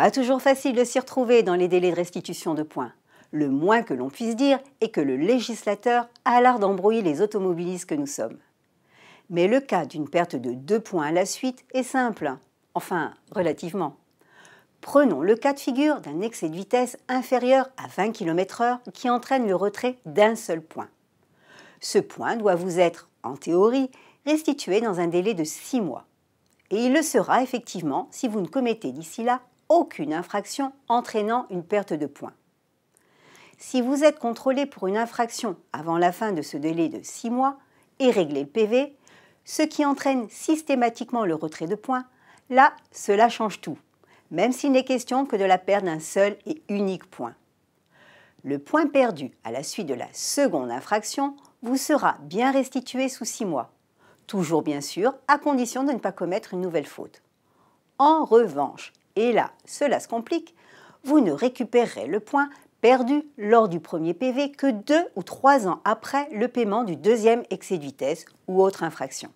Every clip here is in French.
Pas toujours facile de s'y retrouver dans les délais de restitution de points. Le moins que l'on puisse dire est que le législateur a l'art d'embrouiller les automobilistes que nous sommes. Mais le cas d'une perte de deux points à la suite est simple, enfin relativement. Prenons le cas de figure d'un excès de vitesse inférieur à 20 km/h qui entraîne le retrait d'un seul point. Ce point doit vous être, en théorie, restitué dans un délai de six mois. Et il le sera effectivement si vous ne commettez d'ici là aucune infraction entraînant une perte de points. Si vous êtes contrôlé pour une infraction avant la fin de ce délai de 6 mois et réglé le PV, ce qui entraîne systématiquement le retrait de points, là, cela change tout, même s'il n'est question que de la perte d'un seul et unique point. Le point perdu à la suite de la seconde infraction vous sera bien restitué sous 6 mois, toujours bien sûr à condition de ne pas commettre une nouvelle faute. En revanche, et là, cela se complique. Vous ne récupérerez le point perdu lors du premier PV que deux ou trois ans après le paiement du deuxième excès de vitesse ou autre infraction.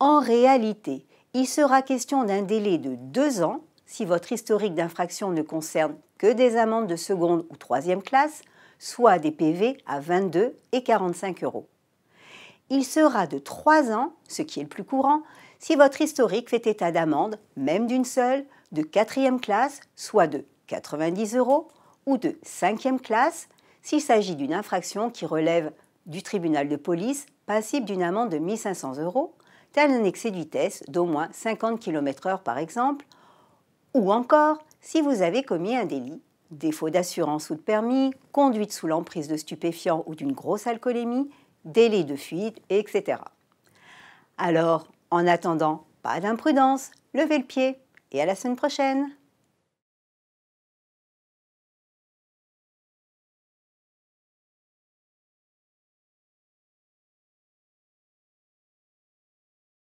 En réalité, il sera question d'un délai de deux ans si votre historique d'infraction ne concerne que des amendes de seconde ou troisième classe, soit des PV à 22 et 45 euros il sera de 3 ans, ce qui est le plus courant, si votre historique fait état d'amende, même d'une seule, de quatrième classe, soit de 90 euros, ou de 5e classe, s'il s'agit d'une infraction qui relève du tribunal de police, passible d'une amende de 1500 euros, tel un excès de vitesse d'au moins 50 km/h par exemple, ou encore si vous avez commis un délit, défaut d'assurance ou de permis, conduite sous l'emprise de stupéfiants ou d'une grosse alcoolémie, Délits de fuite, etc. Alors, en attendant, pas d'imprudence, levez le pied et à la semaine prochaine